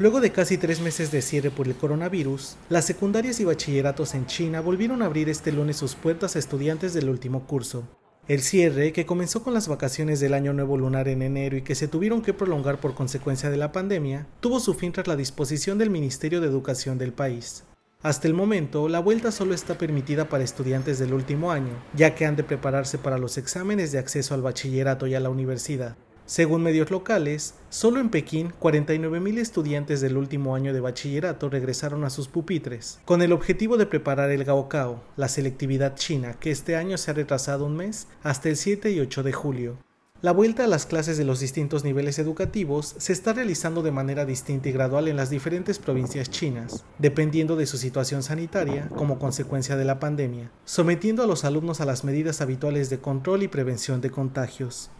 Luego de casi tres meses de cierre por el coronavirus, las secundarias y bachilleratos en China volvieron a abrir este lunes sus puertas a estudiantes del último curso. El cierre, que comenzó con las vacaciones del Año Nuevo Lunar en enero y que se tuvieron que prolongar por consecuencia de la pandemia, tuvo su fin tras la disposición del Ministerio de Educación del país. Hasta el momento, la vuelta solo está permitida para estudiantes del último año, ya que han de prepararse para los exámenes de acceso al bachillerato y a la universidad. Según medios locales, solo en Pekín 49.000 estudiantes del último año de bachillerato regresaron a sus pupitres, con el objetivo de preparar el Gaokao, la selectividad china, que este año se ha retrasado un mes hasta el 7 y 8 de julio. La vuelta a las clases de los distintos niveles educativos se está realizando de manera distinta y gradual en las diferentes provincias chinas, dependiendo de su situación sanitaria como consecuencia de la pandemia, sometiendo a los alumnos a las medidas habituales de control y prevención de contagios.